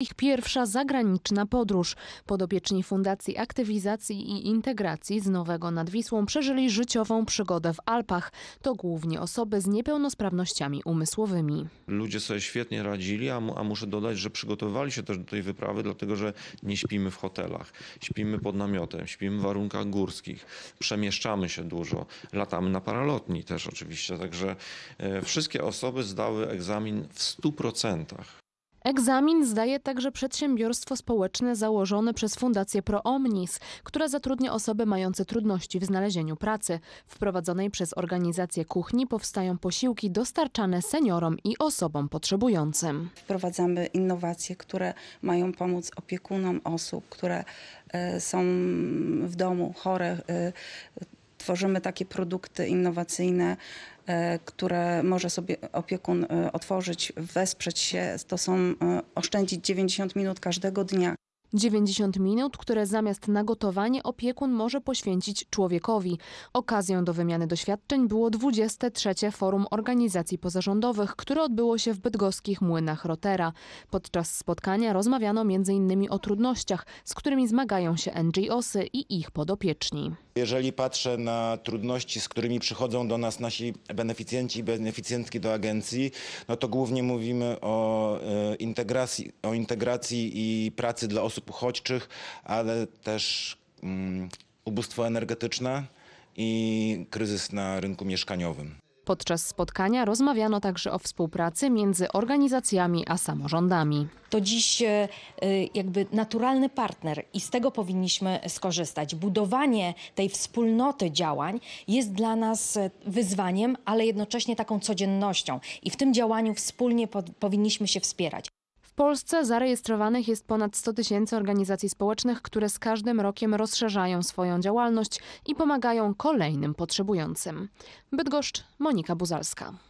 Ich pierwsza zagraniczna podróż. Podopieczni Fundacji Aktywizacji i Integracji z Nowego nad Wisłą przeżyli życiową przygodę w Alpach. To głównie osoby z niepełnosprawnościami umysłowymi. Ludzie sobie świetnie radzili, a, mu, a muszę dodać, że przygotowywali się też do tej wyprawy, dlatego że nie śpimy w hotelach, śpimy pod namiotem, śpimy w warunkach górskich, przemieszczamy się dużo, latamy na paralotni też oczywiście. Także e, wszystkie osoby zdały egzamin w 100%. Egzamin zdaje także przedsiębiorstwo społeczne założone przez Fundację ProOmnis, która zatrudnia osoby mające trudności w znalezieniu pracy. Wprowadzonej przez organizację kuchni powstają posiłki dostarczane seniorom i osobom potrzebującym. Wprowadzamy innowacje, które mają pomóc opiekunom osób, które e, są w domu chore. E, tworzymy takie produkty innowacyjne, E, które może sobie opiekun e, otworzyć, wesprzeć się, to są e, oszczędzić 90 minut każdego dnia. 90 minut, które zamiast na gotowanie opiekun może poświęcić człowiekowi. Okazją do wymiany doświadczeń było 23. Forum Organizacji Pozarządowych, które odbyło się w bydgoskich Młynach Rotera. Podczas spotkania rozmawiano m.in. o trudnościach, z którymi zmagają się NGOsy i ich podopieczni. Jeżeli patrzę na trudności, z którymi przychodzą do nas nasi beneficjenci i beneficjentki do agencji, no to głównie mówimy o e, integracji, o integracji i pracy dla osób, osób uchodźczych, ale też um, ubóstwo energetyczne i kryzys na rynku mieszkaniowym. Podczas spotkania rozmawiano także o współpracy między organizacjami a samorządami. To dziś e, jakby naturalny partner i z tego powinniśmy skorzystać. Budowanie tej wspólnoty działań jest dla nas e, wyzwaniem, ale jednocześnie taką codziennością i w tym działaniu wspólnie powinniśmy się wspierać. Polsce zarejestrowanych jest ponad 100 tysięcy organizacji społecznych, które z każdym rokiem rozszerzają swoją działalność i pomagają kolejnym potrzebującym. Bydgoszcz, Monika Buzalska.